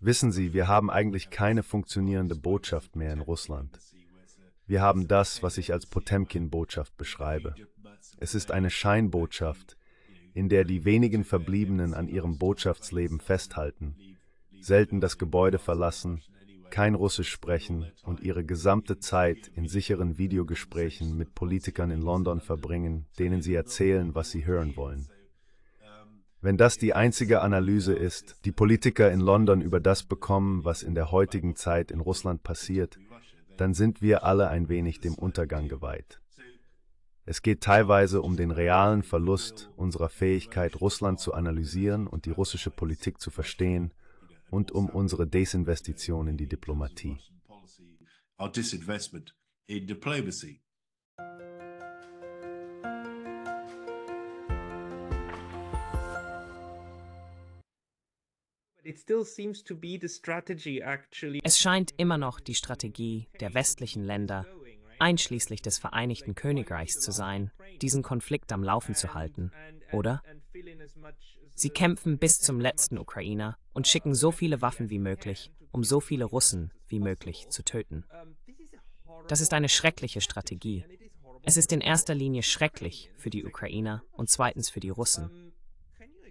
Wissen Sie, wir haben eigentlich keine funktionierende Botschaft mehr in Russland. Wir haben das, was ich als Potemkin-Botschaft beschreibe. Es ist eine Scheinbotschaft, in der die wenigen Verbliebenen an ihrem Botschaftsleben festhalten, selten das Gebäude verlassen, kein Russisch sprechen und ihre gesamte Zeit in sicheren Videogesprächen mit Politikern in London verbringen, denen sie erzählen, was sie hören wollen. Wenn das die einzige Analyse ist, die Politiker in London über das bekommen, was in der heutigen Zeit in Russland passiert, dann sind wir alle ein wenig dem Untergang geweiht. Es geht teilweise um den realen Verlust unserer Fähigkeit, Russland zu analysieren und die russische Politik zu verstehen und um unsere Desinvestition in die Diplomatie. Es scheint immer noch die Strategie der westlichen Länder, einschließlich des Vereinigten Königreichs zu sein, diesen Konflikt am Laufen zu halten, oder? Sie kämpfen bis zum letzten Ukrainer und schicken so viele Waffen wie möglich, um so viele Russen wie möglich zu töten. Das ist eine schreckliche Strategie. Es ist in erster Linie schrecklich für die Ukrainer und zweitens für die Russen.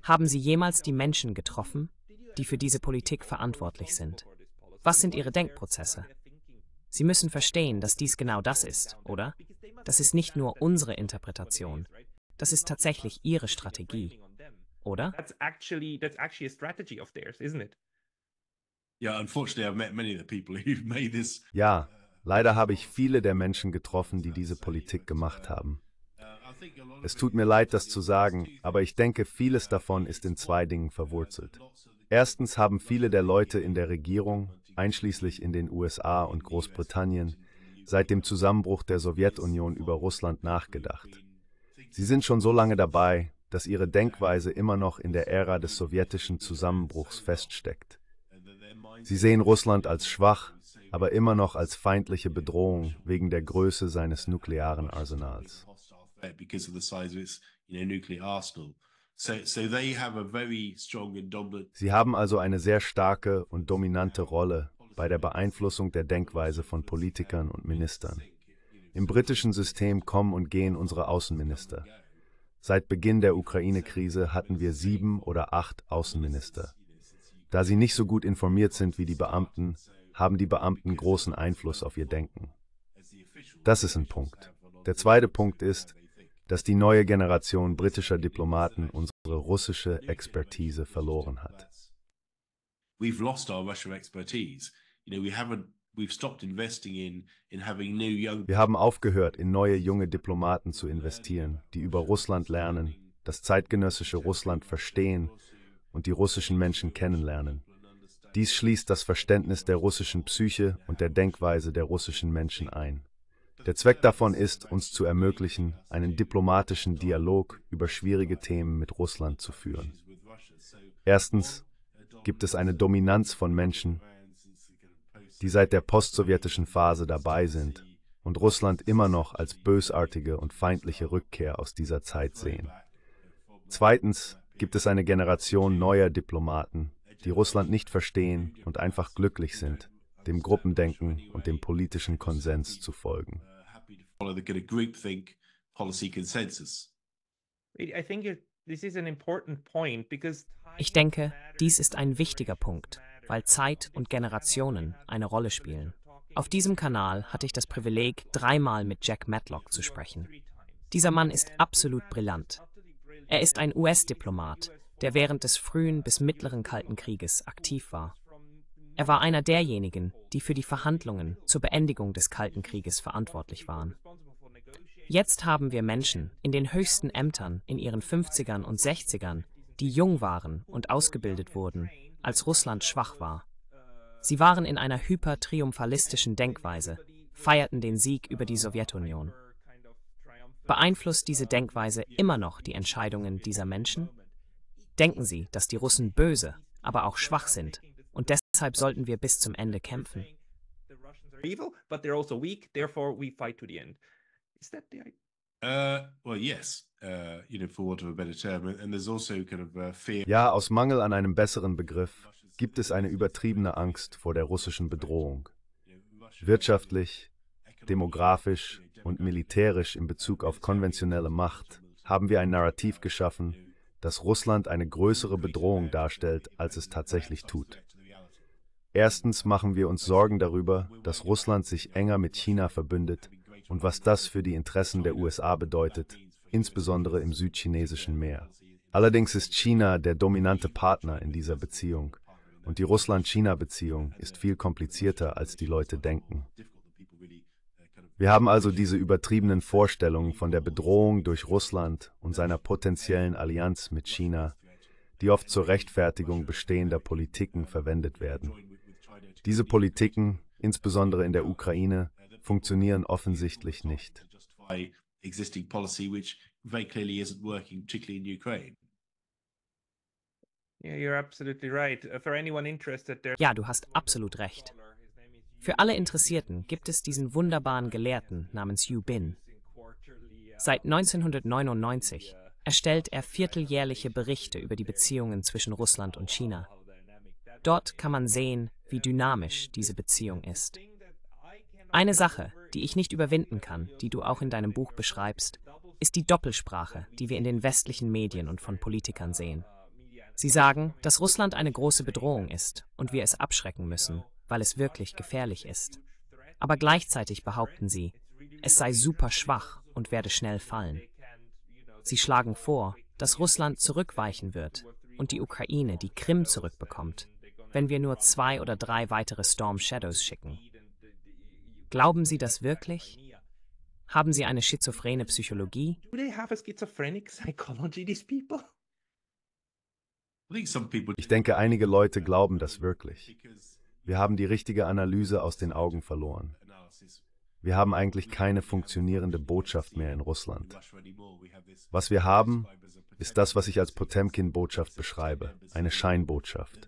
Haben Sie jemals die Menschen getroffen, die für diese Politik verantwortlich sind. Was sind ihre Denkprozesse? Sie müssen verstehen, dass dies genau das ist, oder? Das ist nicht nur unsere Interpretation. Das ist tatsächlich ihre Strategie, oder? Ja, leider habe ich viele der Menschen getroffen, die diese Politik gemacht haben. Es tut mir leid, das zu sagen, aber ich denke, vieles davon ist in zwei Dingen verwurzelt. Erstens haben viele der Leute in der Regierung, einschließlich in den USA und Großbritannien, seit dem Zusammenbruch der Sowjetunion über Russland nachgedacht. Sie sind schon so lange dabei, dass ihre Denkweise immer noch in der Ära des sowjetischen Zusammenbruchs feststeckt. Sie sehen Russland als schwach, aber immer noch als feindliche Bedrohung wegen der Größe seines nuklearen Arsenals. Sie haben also eine sehr starke und dominante Rolle bei der Beeinflussung der Denkweise von Politikern und Ministern. Im britischen System kommen und gehen unsere Außenminister. Seit Beginn der Ukraine-Krise hatten wir sieben oder acht Außenminister. Da sie nicht so gut informiert sind wie die Beamten, haben die Beamten großen Einfluss auf ihr Denken. Das ist ein Punkt. Der zweite Punkt ist, dass die neue Generation britischer Diplomaten unsere russische Expertise verloren hat. We've lost our Russian expertise. You know, we haven't wir haben aufgehört, in neue junge Diplomaten zu investieren, die über Russland lernen, das zeitgenössische Russland verstehen und die russischen Menschen kennenlernen. Dies schließt das Verständnis der russischen Psyche und der Denkweise der russischen Menschen ein. Der Zweck davon ist, uns zu ermöglichen, einen diplomatischen Dialog über schwierige Themen mit Russland zu führen. Erstens gibt es eine Dominanz von Menschen, die seit der postsowjetischen Phase dabei sind und Russland immer noch als bösartige und feindliche Rückkehr aus dieser Zeit sehen. Zweitens gibt es eine Generation neuer Diplomaten, die Russland nicht verstehen und einfach glücklich sind, dem Gruppendenken und dem politischen Konsens zu folgen. Ich denke, dies ist ein wichtiger Punkt, weil Zeit und Generationen eine Rolle spielen. Auf diesem Kanal hatte ich das Privileg, dreimal mit Jack Matlock zu sprechen. Dieser Mann ist absolut brillant. Er ist ein US-Diplomat, der während des frühen bis mittleren Kalten Krieges aktiv war. Er war einer derjenigen, die für die Verhandlungen zur Beendigung des Kalten Krieges verantwortlich waren. Jetzt haben wir Menschen in den höchsten Ämtern in ihren 50ern und 60ern, die jung waren und ausgebildet wurden, als Russland schwach war. Sie waren in einer hypertriumphalistischen Denkweise, feierten den Sieg über die Sowjetunion. Beeinflusst diese Denkweise immer noch die Entscheidungen dieser Menschen? Denken Sie, dass die Russen böse, aber auch schwach sind Deshalb sollten wir bis zum Ende kämpfen. Ja, aus Mangel an einem besseren Begriff gibt es eine übertriebene Angst vor der russischen Bedrohung. Wirtschaftlich, demografisch und militärisch in Bezug auf konventionelle Macht haben wir ein Narrativ geschaffen, dass Russland eine größere Bedrohung darstellt, als es tatsächlich tut. Erstens machen wir uns Sorgen darüber, dass Russland sich enger mit China verbündet und was das für die Interessen der USA bedeutet, insbesondere im südchinesischen Meer. Allerdings ist China der dominante Partner in dieser Beziehung und die Russland-China-Beziehung ist viel komplizierter, als die Leute denken. Wir haben also diese übertriebenen Vorstellungen von der Bedrohung durch Russland und seiner potenziellen Allianz mit China, die oft zur Rechtfertigung bestehender Politiken verwendet werden. Diese Politiken, insbesondere in der Ukraine, funktionieren offensichtlich nicht. Uh, ja, du hast absolut recht. Für alle Interessierten gibt es diesen wunderbaren Gelehrten namens Yu Bin. Seit 1999 erstellt er vierteljährliche Berichte über die Beziehungen zwischen Russland und China. Dort kann man sehen, wie dynamisch diese Beziehung ist. Eine Sache, die ich nicht überwinden kann, die du auch in deinem Buch beschreibst, ist die Doppelsprache, die wir in den westlichen Medien und von Politikern sehen. Sie sagen, dass Russland eine große Bedrohung ist und wir es abschrecken müssen, weil es wirklich gefährlich ist. Aber gleichzeitig behaupten sie, es sei super schwach und werde schnell fallen. Sie schlagen vor, dass Russland zurückweichen wird und die Ukraine die Krim zurückbekommt, wenn wir nur zwei oder drei weitere Storm Shadows schicken? Glauben Sie das wirklich? Haben Sie eine schizophrene Psychologie? Ich denke, einige Leute glauben das wirklich. Wir haben die richtige Analyse aus den Augen verloren. Wir haben eigentlich keine funktionierende Botschaft mehr in Russland. Was wir haben, ist das, was ich als Potemkin-Botschaft beschreibe, eine Scheinbotschaft.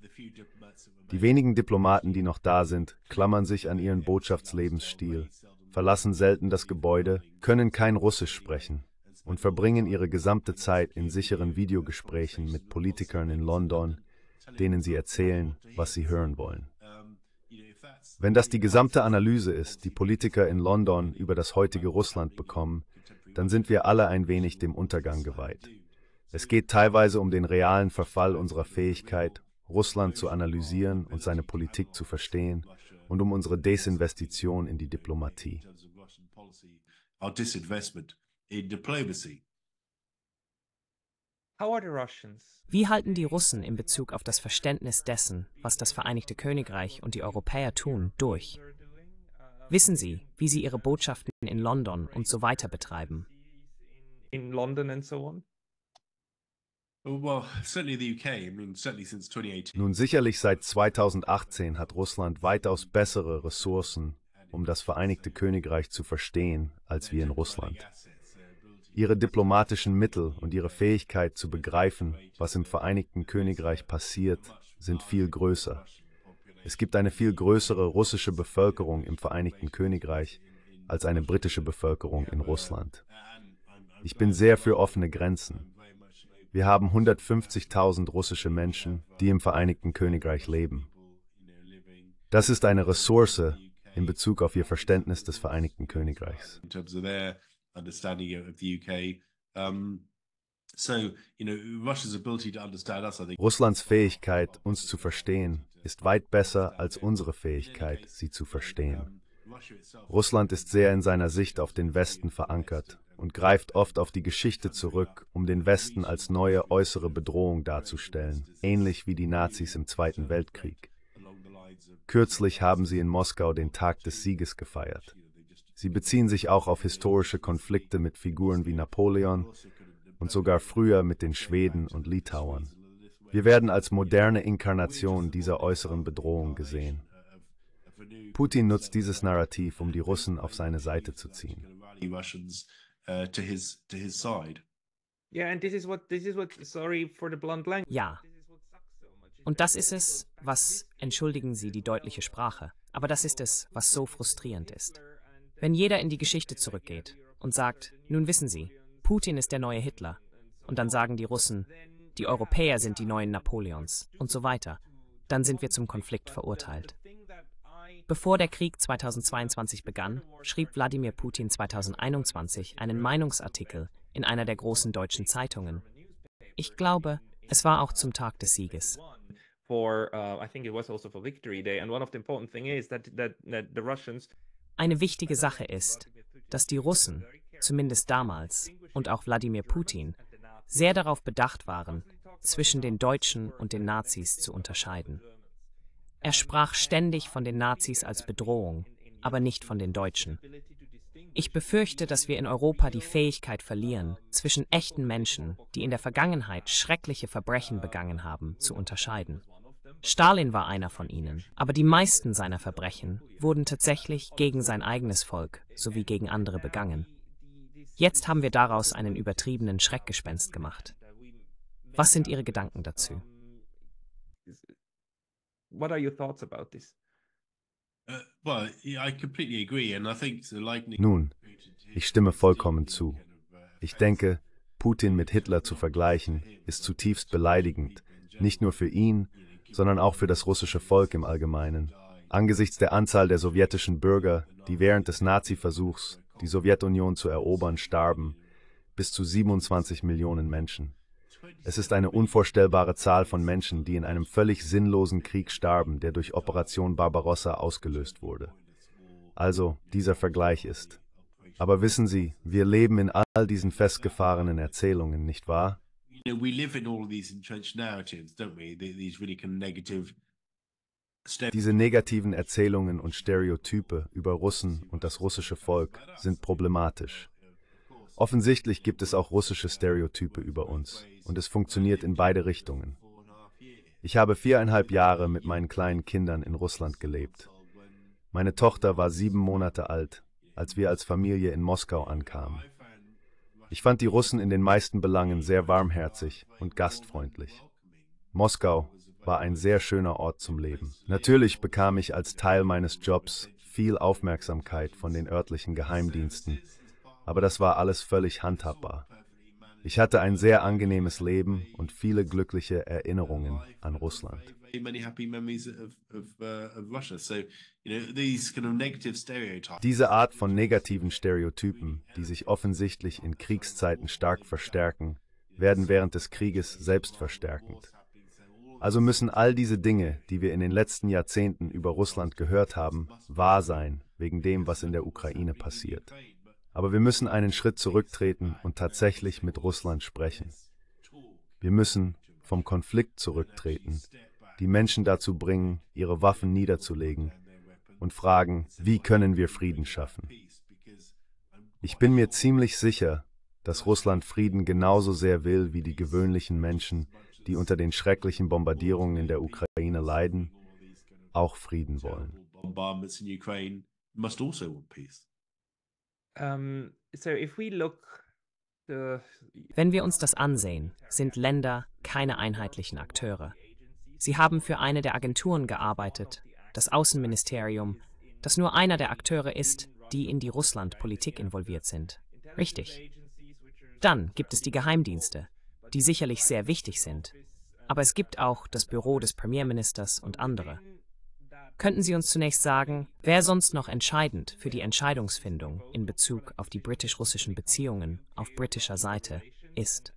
Die wenigen Diplomaten, die noch da sind, klammern sich an ihren Botschaftslebensstil, verlassen selten das Gebäude, können kein Russisch sprechen und verbringen ihre gesamte Zeit in sicheren Videogesprächen mit Politikern in London, denen sie erzählen, was sie hören wollen. Wenn das die gesamte Analyse ist, die Politiker in London über das heutige Russland bekommen, dann sind wir alle ein wenig dem Untergang geweiht. Es geht teilweise um den realen Verfall unserer Fähigkeit, Russland zu analysieren und seine Politik zu verstehen und um unsere Desinvestition in die Diplomatie. Wie halten die Russen in Bezug auf das Verständnis dessen, was das Vereinigte Königreich und die Europäer tun, durch? Wissen Sie, wie Sie Ihre Botschaften in London und so weiter betreiben? In London and so on? Oh, Nun sicherlich seit 2018 hat Russland weitaus bessere Ressourcen, um das Vereinigte Königreich zu verstehen, als wir in Russland. Ihre diplomatischen Mittel und ihre Fähigkeit zu begreifen, was im Vereinigten Königreich passiert, sind viel größer. Es gibt eine viel größere russische Bevölkerung im Vereinigten Königreich als eine britische Bevölkerung in Russland. Ich bin sehr für offene Grenzen. Wir haben 150.000 russische Menschen, die im Vereinigten Königreich leben. Das ist eine Ressource in Bezug auf ihr Verständnis des Vereinigten Königreichs. Russlands Fähigkeit, uns zu verstehen, ist weit besser als unsere Fähigkeit, sie zu verstehen. Russland ist sehr in seiner Sicht auf den Westen verankert und greift oft auf die Geschichte zurück, um den Westen als neue äußere Bedrohung darzustellen, ähnlich wie die Nazis im Zweiten Weltkrieg. Kürzlich haben sie in Moskau den Tag des Sieges gefeiert. Sie beziehen sich auch auf historische Konflikte mit Figuren wie Napoleon und sogar früher mit den Schweden und Litauern. Wir werden als moderne Inkarnation dieser äußeren Bedrohung gesehen. Putin nutzt dieses Narrativ, um die Russen auf seine Seite zu ziehen. Uh, to his to his side. Yeah, and this is what this is what sorry for the blunt language. Ja. Und das ist es, was entschuldigen Sie die deutliche Sprache, aber das ist es, was so frustrierend ist. Wenn jeder in die Geschichte zurückgeht und sagt, nun wissen Sie, Putin ist der neue Hitler, und dann sagen die Russen, die Europäer sind die neuen Napoleons und so weiter, dann sind wir zum Konflikt verurteilt. Bevor der Krieg 2022 begann, schrieb Wladimir Putin 2021 einen Meinungsartikel in einer der großen deutschen Zeitungen. Ich glaube, es war auch zum Tag des Sieges. Uh, also Eine wichtige Sache ist, dass die Russen, zumindest damals, und auch Wladimir Putin, sehr darauf bedacht waren, zwischen den Deutschen und den Nazis zu unterscheiden. Er sprach ständig von den Nazis als Bedrohung, aber nicht von den Deutschen. Ich befürchte, dass wir in Europa die Fähigkeit verlieren, zwischen echten Menschen, die in der Vergangenheit schreckliche Verbrechen begangen haben, zu unterscheiden. Stalin war einer von ihnen, aber die meisten seiner Verbrechen wurden tatsächlich gegen sein eigenes Volk sowie gegen andere begangen. Jetzt haben wir daraus einen übertriebenen Schreckgespenst gemacht. Was sind Ihre Gedanken dazu? what are your thoughts about this? Uh, Nun, ich stimme vollkommen zu. Uh, ich denke, Putin mit Hitler zu vergleichen, ist zutiefst beleidigend, nicht nur für ihn, sondern auch für das russische Volk im Allgemeinen. Angesichts der Anzahl der sowjetischen Bürger, die während des Nazi-Versuchs, die Sowjetunion zu erobern, starben, bis zu 27 Millionen Menschen. Es ist eine unvorstellbare Zahl von Menschen, die in einem völlig sinnlosen Krieg starben, der durch Operation Barbarossa ausgelöst wurde. Also, dieser Vergleich ist. Aber wissen Sie, wir leben in all diesen festgefahrenen Erzählungen, nicht wahr? diese negativen Erzählungen und Stereotype über Russen und das russische Volk sind problematisch. Offensichtlich gibt es auch russische Stereotype über uns und es funktioniert in beide Richtungen. Ich habe viereinhalb Jahre mit meinen kleinen Kindern in Russland gelebt. Meine Tochter war sieben Monate alt, als wir als Familie in Moskau ankamen. Ich fand die Russen in den meisten Belangen sehr warmherzig und gastfreundlich. Moskau war ein sehr schöner Ort zum Leben. Natürlich bekam ich als Teil meines Jobs viel Aufmerksamkeit von den örtlichen Geheimdiensten, aber das war alles völlig handhabbar. Ich hatte ein sehr angenehmes Leben und viele glückliche Erinnerungen an Russland. Uh, diese Art von negativen Stereotypen, die sich offensichtlich in Kriegszeiten stark verstärken, werden während des Krieges selbstverstärkend. Also müssen all diese Dinge, die wir in den letzten Jahrzehnten über Russland gehört haben, wahr sein, wegen dem, was in der Ukraine passiert. Aber wir müssen einen Schritt zurücktreten und tatsächlich mit Russland sprechen. Wir müssen vom Konflikt zurücktreten, die Menschen dazu bringen, ihre Waffen niederzulegen und fragen, wie können wir Frieden schaffen? Ich bin mir ziemlich sicher, dass Russland Frieden genauso sehr will wie die gewöhnlichen Menschen, die unter den schrecklichen Bombardierungen in der Ukraine leiden, auch Frieden wollen. Ähm, Wenn wir uns das ansehen, sind Länder keine einheitlichen Akteure. Sie haben für eine der Agenturen gearbeitet, das Außenministerium, das nur einer der Akteure ist, die in die Russland-Politik involviert sind. Richtig. Dann gibt es die Geheimdienste, die sicherlich sehr wichtig sind. Aber es gibt auch das Büro des Premierministers und andere. Könnten Sie uns zunächst sagen, wer sonst noch entscheidend für die Entscheidungsfindung in Bezug auf die britisch-russischen Beziehungen auf britischer Seite ist?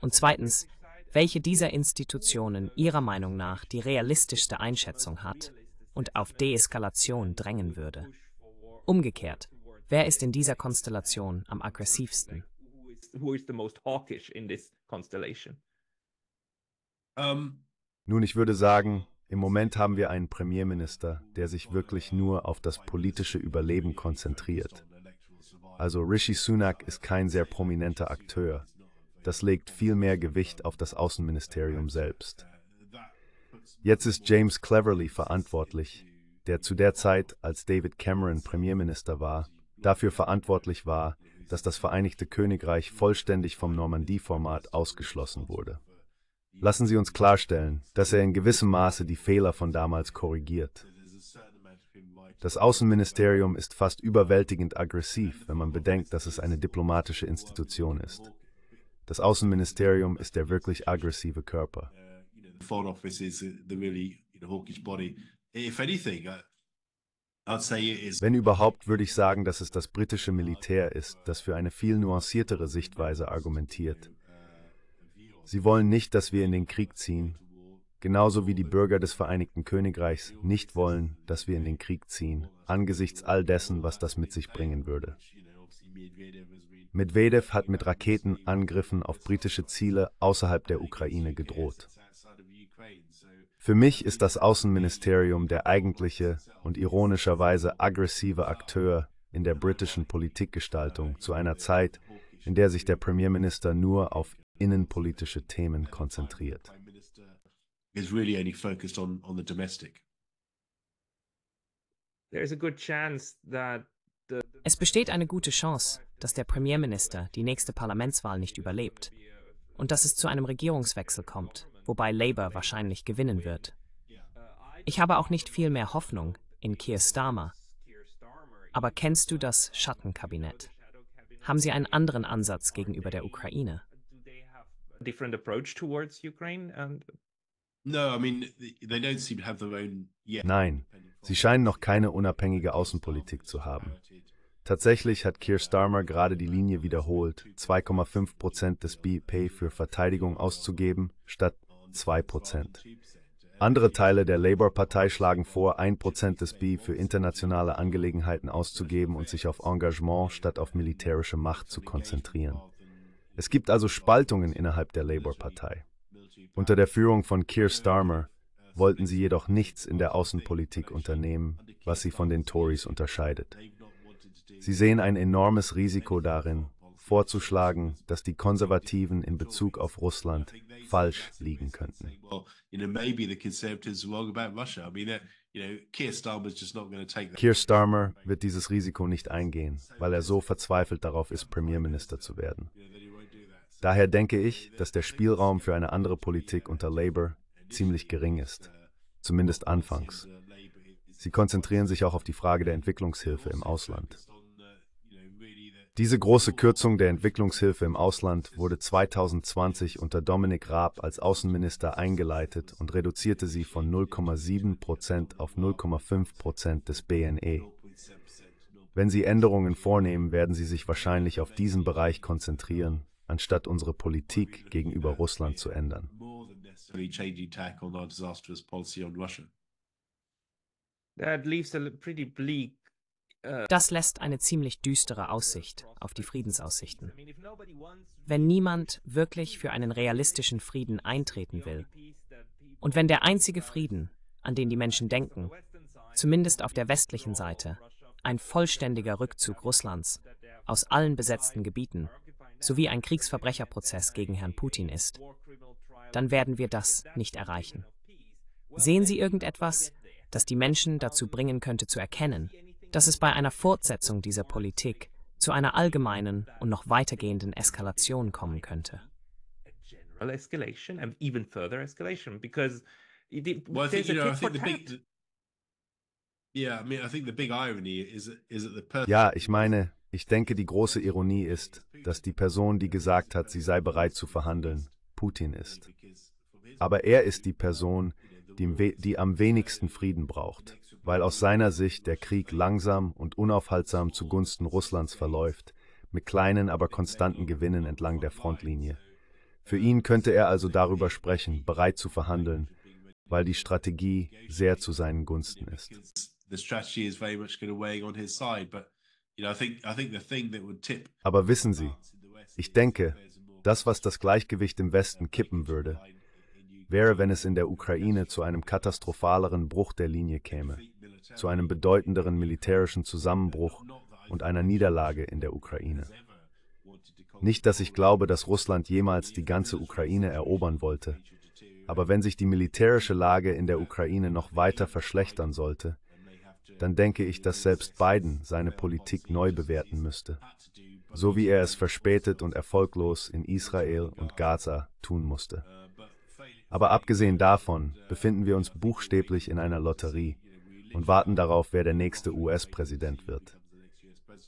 Und zweitens, welche dieser Institutionen Ihrer Meinung nach die realistischste Einschätzung hat und auf Deeskalation drängen würde? Umgekehrt, wer ist in dieser Konstellation am aggressivsten? Ähm, Nun, ich würde sagen, im Moment haben wir einen Premierminister, der sich wirklich nur auf das politische Überleben konzentriert. Also Rishi Sunak ist kein sehr prominenter Akteur. Das legt viel mehr Gewicht auf das Außenministerium selbst. Jetzt ist James Cleverly verantwortlich, der zu der Zeit, als David Cameron Premierminister war, dafür verantwortlich war, dass das Vereinigte Königreich vollständig vom Normandie-Format ausgeschlossen wurde. Lassen Sie uns klarstellen, dass er in gewissem Maße die Fehler von damals korrigiert. Das Außenministerium ist fast überwältigend aggressiv, wenn man bedenkt, dass es eine diplomatische Institution ist. Das Außenministerium ist der wirklich aggressive Körper. Uh, wenn überhaupt, würde ich sagen, dass es das britische Militär ist, das für eine viel nuanciertere Sichtweise argumentiert. Sie wollen nicht, dass wir in den Krieg ziehen, genauso wie die Bürger des Vereinigten Königreichs nicht wollen, dass wir in den Krieg ziehen, angesichts all dessen, was das mit sich bringen würde. Medvedev hat mit Raketenangriffen auf britische Ziele außerhalb der Ukraine gedroht. Für mich ist das Außenministerium der eigentliche und ironischerweise aggressive Akteur in der britischen Politikgestaltung zu einer Zeit, in der sich der Premierminister nur auf innenpolitische Themen konzentriert. Es besteht eine gute Chance, dass der Premierminister die nächste Parlamentswahl nicht überlebt und dass es zu einem Regierungswechsel kommt, wobei Labour wahrscheinlich gewinnen wird. Ich habe auch nicht viel mehr Hoffnung in Keir Starmer. Aber kennst du das Schattenkabinett? Haben sie einen anderen Ansatz gegenüber der Ukraine? different approach towards Ukraine? And... Nein, sie scheinen noch keine unabhängige Außenpolitik zu haben. Tatsächlich hat Keir Starmer gerade die Linie wiederholt, 2,5 Prozent des BIP für Verteidigung auszugeben, statt 2 Prozent. Andere Teile der Labour-Partei schlagen vor, 1 Prozent des BIP für internationale Angelegenheiten auszugeben und sich auf Engagement statt auf militärische Macht zu konzentrieren. Es gibt also Spaltungen innerhalb der Labour-Partei. Unter der Führung von Keir Starmer wollten sie jedoch nichts in der Außenpolitik unternehmen, was sie von den Tories unterscheidet. Sie sehen ein enormes Risiko darin, vorzuschlagen, dass die Konservativen in Bezug auf Russland falsch liegen könnten. Keir Starmer wird dieses Risiko nicht eingehen, weil er so verzweifelt darauf ist, Premierminister zu werden. Daher denke ich, dass der Spielraum für eine andere Politik unter Labour ziemlich gering ist, zumindest anfangs. Sie konzentrieren sich auch auf die Frage der Entwicklungshilfe im Ausland. Diese große Kürzung der Entwicklungshilfe im Ausland wurde 2020 unter Dominik Raab als Außenminister eingeleitet und reduzierte sie von 0,7 Prozent auf 0,5 Prozent des BNE. Wenn Sie Änderungen vornehmen, werden Sie sich wahrscheinlich auf diesen Bereich konzentrieren, anstatt unsere Politik gegenüber Russland zu ändern. Uh, das lässt eine ziemlich düstere Aussicht auf die Friedensaussichten. Wenn niemand wirklich für einen realistischen Frieden eintreten will und wenn der einzige Frieden, an den die Menschen denken, zumindest auf der westlichen Seite, ein vollständiger Rückzug Russlands aus allen besetzten Gebieten sowie ein Kriegsverbrecherprozess gegen Herrn Putin ist, dann werden wir das nicht erreichen. Sehen Sie irgendetwas, das die Menschen dazu bringen könnte zu erkennen, dass es bei einer Fortsetzung dieser Politik zu einer allgemeinen und noch weitergehenden Eskalation kommen könnte? Ja, ich meine, ich denke, die große Ironie ist, dass die Person, die gesagt hat, sie sei bereit zu verhandeln, Putin ist. Aber er ist die Person, die, die am wenigsten Frieden braucht, weil aus seiner Sicht der Krieg langsam und unaufhaltsam zugunsten Russlands verläuft, mit kleinen, aber konstanten Gewinnen entlang der Frontlinie. Für ihn könnte er also darüber sprechen, bereit zu verhandeln, weil die Strategie sehr zu seinen Gunsten ist. Aber wissen Sie, ich denke, das, was das Gleichgewicht im Westen kippen würde, wäre, wenn es in der Ukraine zu einem katastrophaleren Bruch der Linie käme, zu einem bedeutenderen militärischen Zusammenbruch und einer Niederlage in der Ukraine. Nicht, dass ich glaube, dass Russland jemals die ganze Ukraine erobern wollte, aber wenn sich die militärische Lage in der Ukraine noch weiter verschlechtern sollte, dann denke ich, dass selbst Biden seine Politik neu bewerten müsste, so wie er es verspätet und erfolglos in Israel und Gaza tun musste. Aber abgesehen davon befinden wir uns buchstäblich in einer Lotterie und warten darauf, wer der nächste US-Präsident wird.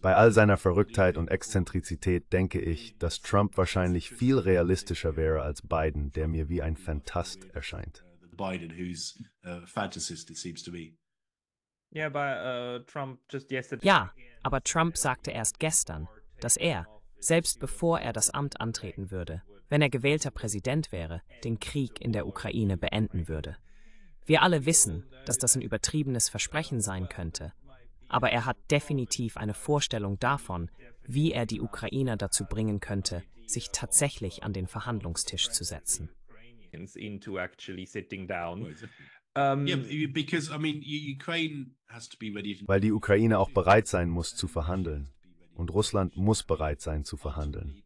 Bei all seiner Verrücktheit und Exzentrizität denke ich, dass Trump wahrscheinlich viel realistischer wäre als Biden, der mir wie ein Fantast erscheint. Biden, who's a fantasist, it seems to me. Yeah, but, uh, ja, aber Trump sagte erst gestern, dass er, selbst bevor er das Amt antreten würde, wenn er gewählter Präsident wäre, den Krieg in der Ukraine beenden würde. Wir alle wissen, dass das ein übertriebenes Versprechen sein könnte, aber er hat definitiv eine Vorstellung davon, wie er die Ukrainer dazu bringen könnte, sich tatsächlich an den Verhandlungstisch zu setzen. Ähm, Weil die Ukraine auch bereit sein muss zu verhandeln. Und Russland muss bereit sein zu verhandeln.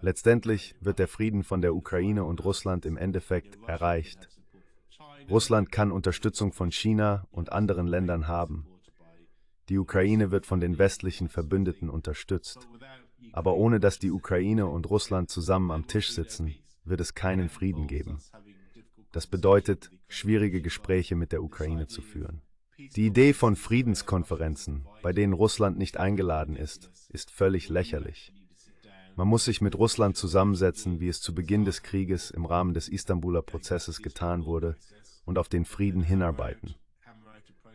Letztendlich wird der Frieden von der Ukraine und Russland im Endeffekt erreicht. Russland kann Unterstützung von China und anderen Ländern haben. Die Ukraine wird von den westlichen Verbündeten unterstützt. Aber ohne dass die Ukraine und Russland zusammen am Tisch sitzen, wird es keinen Frieden geben. Das bedeutet, schwierige Gespräche mit der Ukraine zu führen. Die Idee von Friedenskonferenzen, bei denen Russland nicht eingeladen ist, ist völlig lächerlich. Man muss sich mit Russland zusammensetzen, wie es zu Beginn des Krieges im Rahmen des Istanbuler Prozesses getan wurde, und auf den Frieden hinarbeiten.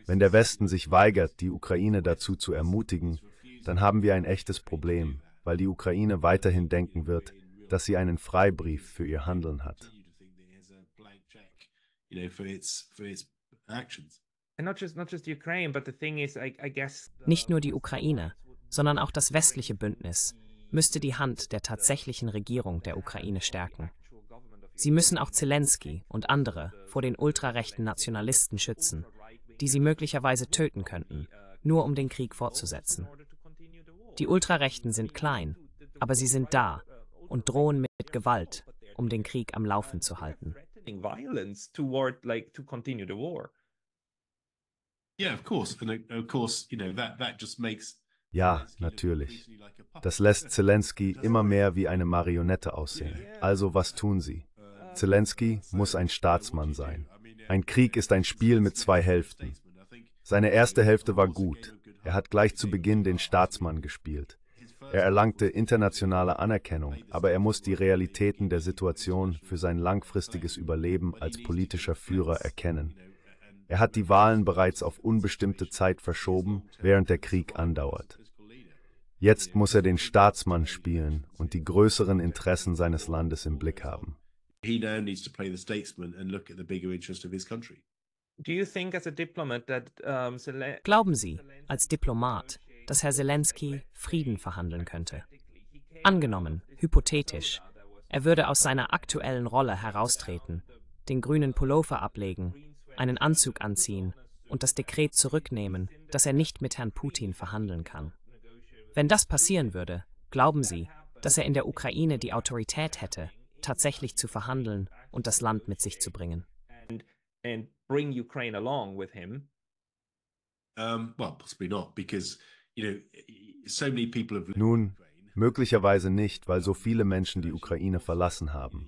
Wenn der Westen sich weigert, die Ukraine dazu zu ermutigen, dann haben wir ein echtes Problem, weil die Ukraine weiterhin denken wird, dass sie einen Freibrief für ihr Handeln hat you know, for its for its actions. Nicht nur die Ukraine, sondern auch das westliche Bündnis müsste die Hand der tatsächlichen Regierung der Ukraine stärken. Sie müssen auch Zelensky und andere vor den ultrarechten Nationalisten schützen, die sie möglicherweise töten könnten, nur um den Krieg fortzusetzen. Die Ultrarechten sind klein, aber sie sind da und drohen mit Gewalt, um den Krieg am Laufen zu halten threatening violence toward like to continue the war. Yeah, of course, and of course, you know that that just makes Ja, natürlich. Das lässt Zelensky immer mehr wie eine Marionette aussehen. Also was tun sie? Uh, Zelensky muss ein Staatsmann sein. Ein Krieg ist ein Spiel mit zwei Hälften. Seine erste Hälfte war gut. Er hat gleich zu Beginn den Staatsmann gespielt. Er erlangte internationale Anerkennung, aber er muss die Realitäten der Situation für sein langfristiges Überleben als politischer Führer erkennen. Er hat die Wahlen bereits auf unbestimmte Zeit verschoben, während der Krieg andauert. Jetzt muss er den Staatsmann spielen und die größeren Interessen seines Landes im Blick haben. Glauben Sie, als Diplomat, dass Herr Zelensky Frieden verhandeln könnte. Angenommen, hypothetisch, er würde aus seiner aktuellen Rolle heraustreten, den grünen Pullover ablegen, einen Anzug anziehen und das Dekret zurücknehmen, dass er nicht mit Herrn Putin verhandeln kann. Wenn das passieren würde, glauben Sie, dass er in der Ukraine die Autorität hätte, tatsächlich zu verhandeln und das Land mit sich zu bringen? bring Ukraine along with Um, well, possibly not, because nun, möglicherweise nicht, weil so viele Menschen die Ukraine verlassen haben.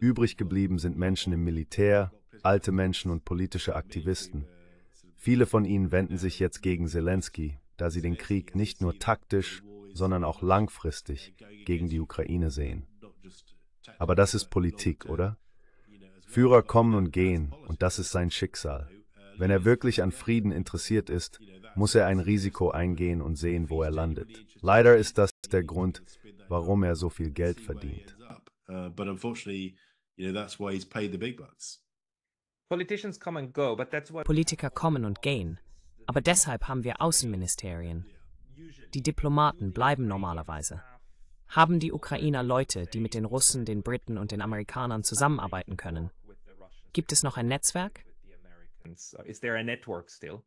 Übrig geblieben sind Menschen im Militär, alte Menschen und politische Aktivisten. Viele von ihnen wenden sich jetzt gegen Zelensky, da sie den Krieg nicht nur taktisch, sondern auch langfristig gegen die Ukraine sehen. Aber das ist Politik, oder? Führer kommen und gehen, und das ist sein Schicksal. Wenn er wirklich an Frieden interessiert ist, muss er ein Risiko eingehen und sehen, wo er landet. Leider ist das der Grund, warum er so viel Geld verdient. Politiker kommen und gehen, aber deshalb haben wir Außenministerien. Die Diplomaten bleiben normalerweise. Haben die Ukrainer Leute, die mit den Russen, den Briten und den Amerikanern zusammenarbeiten können? Gibt es noch ein Netzwerk? Is there a network still?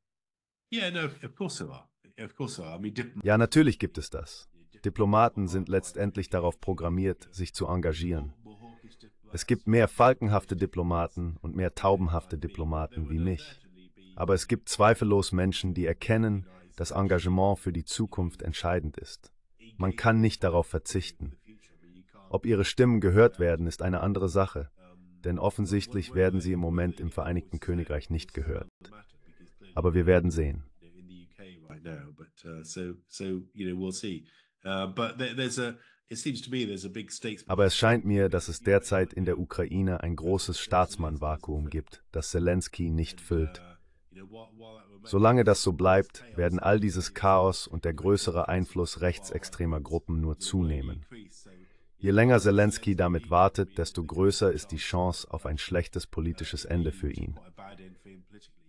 Ja, natürlich gibt es das. Diplomaten sind letztendlich darauf programmiert, sich zu engagieren. Es gibt mehr falkenhafte Diplomaten und mehr taubenhafte Diplomaten wie mich. Aber es gibt zweifellos Menschen, die erkennen, dass Engagement für die Zukunft entscheidend ist. Man kann nicht darauf verzichten. Ob ihre Stimmen gehört werden, ist eine andere Sache, denn offensichtlich werden sie im Moment im Vereinigten Königreich nicht gehört. Aber wir werden sehen. Aber es scheint mir, dass es derzeit in der Ukraine ein großes Staatsmannvakuum gibt, das Zelensky nicht füllt. Uh, Solange das so bleibt, werden all dieses Chaos und der größere Einfluss rechtsextremer Gruppen nur zunehmen. Je länger Zelensky damit wartet, desto größer ist die Chance auf ein schlechtes uh, politisches Ende für ihn.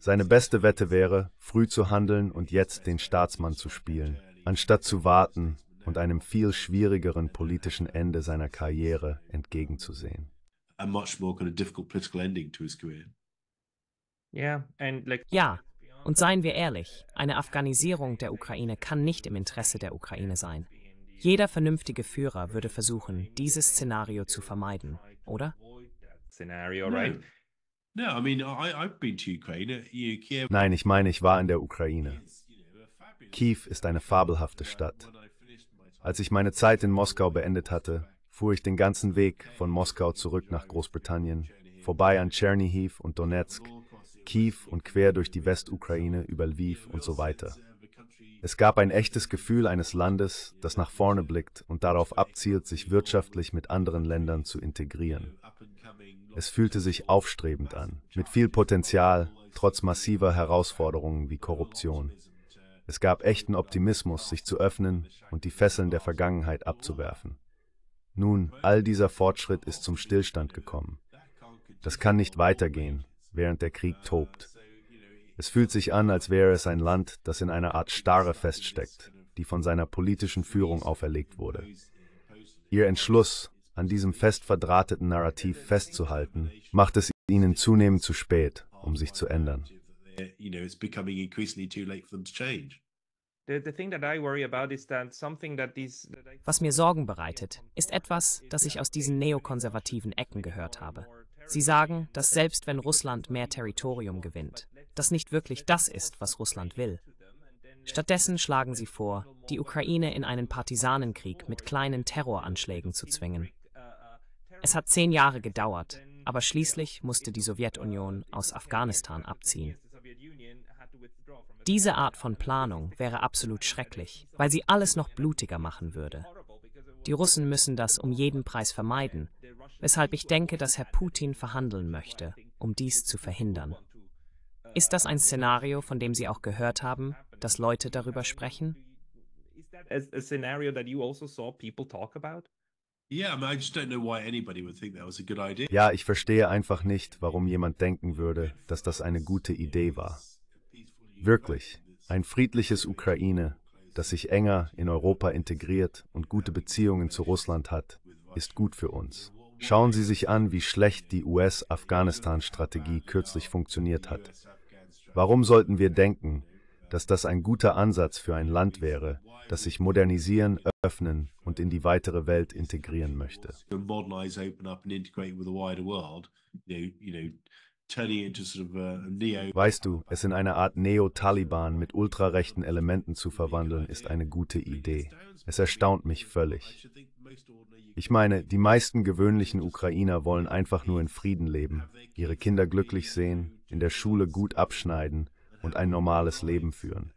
Seine beste Wette wäre, früh zu handeln und jetzt den Staatsmann zu spielen, anstatt zu warten und einem viel schwierigeren politischen Ende seiner Karriere entgegenzusehen. Ja, und seien wir ehrlich, eine Afghanisierung der Ukraine kann nicht im Interesse der Ukraine sein. Jeder vernünftige Führer würde versuchen, dieses Szenario zu vermeiden, oder? Szenario, Nein, ich meine, ich war in der Ukraine. Kiew ist eine fabelhafte Stadt. Als ich meine Zeit in Moskau beendet hatte, fuhr ich den ganzen Weg von Moskau zurück nach Großbritannien, vorbei an Tschernihiv und Donetsk, Kiew und quer durch die Westukraine über Lviv und so weiter. Es gab ein echtes Gefühl eines Landes, das nach vorne blickt und darauf abzielt, sich wirtschaftlich mit anderen Ländern zu integrieren. Es fühlte sich aufstrebend an, mit viel Potenzial, trotz massiver Herausforderungen wie Korruption. Es gab echten Optimismus, sich zu öffnen und die Fesseln der Vergangenheit abzuwerfen. Nun, all dieser Fortschritt ist zum Stillstand gekommen. Das kann nicht weitergehen, während der Krieg tobt. Es fühlt sich an, als wäre es ein Land, das in einer Art Starre feststeckt, die von seiner politischen Führung auferlegt wurde. Ihr Entschluss, an diesem fest verdrahteten Narrativ festzuhalten, macht es ihnen zunehmend zu spät, um sich zu ändern. Was mir Sorgen bereitet, ist etwas, das ich aus diesen neokonservativen Ecken gehört habe. Sie sagen, dass selbst wenn Russland mehr Territorium gewinnt, das nicht wirklich das ist, was Russland will. Stattdessen schlagen sie vor, die Ukraine in einen Partisanenkrieg mit kleinen Terroranschlägen zu zwingen. Es hat zehn Jahre gedauert, aber schließlich musste die Sowjetunion aus Afghanistan abziehen. Diese Art von Planung wäre absolut schrecklich, weil sie alles noch blutiger machen würde. Die Russen müssen das um jeden Preis vermeiden, weshalb ich denke, dass Herr Putin verhandeln möchte, um dies zu verhindern. Ist das ein Szenario, von dem Sie auch gehört haben, dass Leute darüber sprechen? Ja, ich verstehe einfach nicht, warum jemand denken würde, dass das eine gute Idee war. Wirklich, ein friedliches Ukraine, das sich enger in Europa integriert und gute Beziehungen zu Russland hat, ist gut für uns. Schauen Sie sich an, wie schlecht die US-Afghanistan-Strategie kürzlich funktioniert hat. Warum sollten wir denken, dass das ein guter Ansatz für ein Land wäre, das sich modernisieren, öffnen und in die weitere Welt integrieren möchte. Weißt du, es in eine Art Neo-Taliban mit ultrarechten Elementen zu verwandeln, ist eine gute Idee. Es erstaunt mich völlig. Ich meine, die meisten gewöhnlichen Ukrainer wollen einfach nur in Frieden leben, ihre Kinder glücklich sehen, in der Schule gut abschneiden und ein normales Leben führen.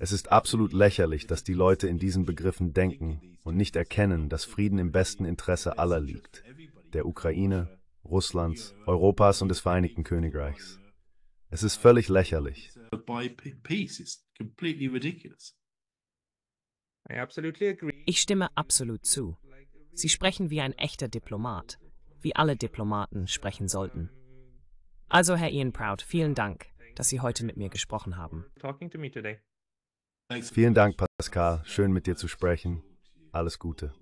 Es ist absolut lächerlich, dass die Leute in diesen Begriffen denken und nicht erkennen, dass Frieden im besten Interesse aller liegt, der Ukraine, Russlands, Europas und des Vereinigten Königreichs. Es ist völlig lächerlich. Ich stimme absolut zu. Sie sprechen wie ein echter Diplomat, wie alle Diplomaten sprechen sollten. Also, Herr Ian Proud, vielen Dank dass Sie heute mit mir gesprochen haben. Vielen Dank, Pascal. Schön, mit dir zu sprechen. Alles Gute.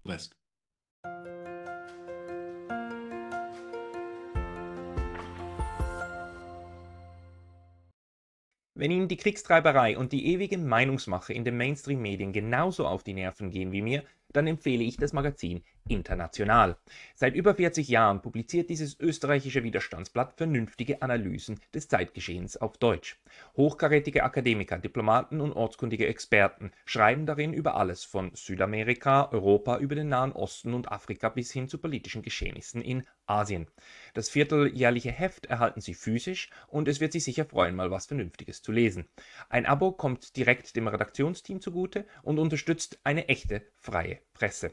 Wenn Ihnen die Kriegstreiberei und die ewige Meinungsmache in den Mainstream-Medien genauso auf die Nerven gehen wie mir, dann empfehle ich das Magazin international. Seit über 40 Jahren publiziert dieses österreichische Widerstandsblatt vernünftige Analysen des Zeitgeschehens auf Deutsch. Hochkarätige Akademiker, Diplomaten und ortskundige Experten schreiben darin über alles von Südamerika, Europa über den Nahen Osten und Afrika bis hin zu politischen Geschehnissen in Asien. Das vierteljährliche Heft erhalten Sie physisch und es wird Sie sicher freuen, mal was Vernünftiges zu lesen. Ein Abo kommt direkt dem Redaktionsteam zugute und unterstützt eine echte freie Presse.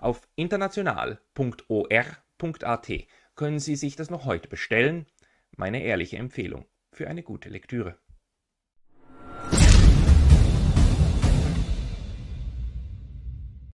Auf international.or.at können Sie sich das noch heute bestellen. Meine ehrliche Empfehlung für eine gute Lektüre.